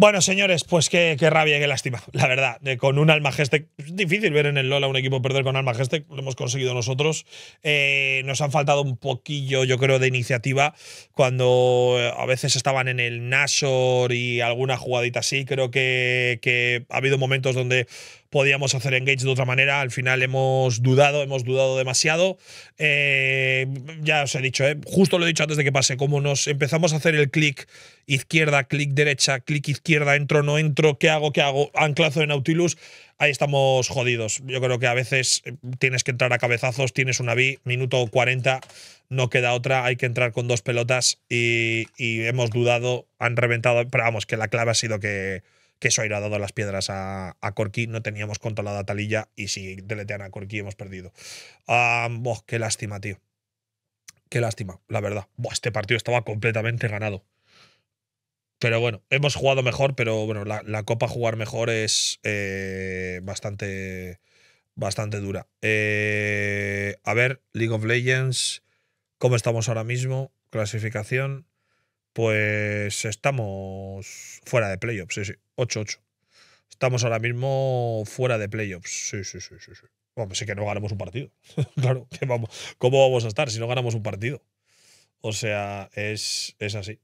Bueno, señores, pues qué, rabia y qué lástima, la verdad. con un Alma es difícil ver en el LoL a un equipo perder con Alma lo hemos conseguido nosotros. Eh, nos han faltado un poquillo, yo creo, de iniciativa cuando eh, a veces estaban en el Nashor y alguna jugadita así. Creo que ha habido momentos donde podíamos hacer engage de otra manera. Al final hemos dudado, hemos dudado demasiado. Eh, ya os he dicho, eh, justo lo he dicho antes de que pase, como nos empezamos a hacer el clic izquierda, clic derecha, clic izquierda, entro, no entro, ¿qué hago? ¿Qué hago? Anclazo en Nautilus. Ahí estamos jodidos. Yo creo que a veces eh, tienes que entrar a cabezazos, tienes una B, minuto 40, no queda otra, hay que entrar con dos pelotas y, y hemos dudado, han reventado, pero vamos, que la clave ha sido que, que eso irá dado las piedras a, a Corky. No teníamos controlada Talilla y si deletean a Corky hemos perdido. qué lástima, tío. Qué lástima, la verdad. este partido estaba completamente ganado. Pero bueno, hemos jugado mejor, pero bueno, la, copa jugar mejor es eh, bastante, bastante dura. Eh, a ver, League of Legends, ¿cómo estamos ahora mismo? Clasificación pues estamos fuera de playoffs, sí, sí, 8-8. Estamos ahora mismo fuera de playoffs, sí, sí, sí, sí. sí. Bueno, sí que no ganamos un partido. <laughs> claro, vamos, ¿cómo vamos a estar si no ganamos un partido? O sea, es, es así.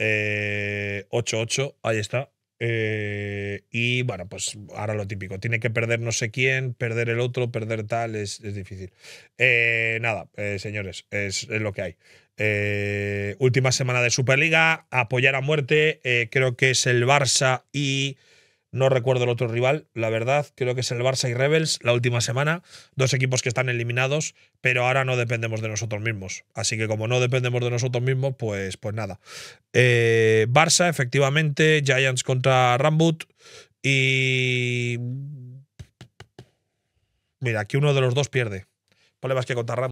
8-8, eh, ahí está. Eh, y bueno, pues ahora lo típico. Tiene que perder no sé quién, perder el otro, perder tal, es, difícil. Eh, nada, señores, es, lo que hay. Eh, última semana de Superliga, apoyar a muerte. Eh, creo que es el Barça y. No recuerdo el otro rival, la verdad. Creo que es el Barça y Rebels la última semana. Dos equipos que están eliminados, pero ahora no dependemos de nosotros mismos. Así que como no dependemos de nosotros mismos, pues, pues nada. Eh, Barça, efectivamente. Giants contra Rambut. Y. Mira, aquí uno de los dos pierde. Problemas que contra Rambut.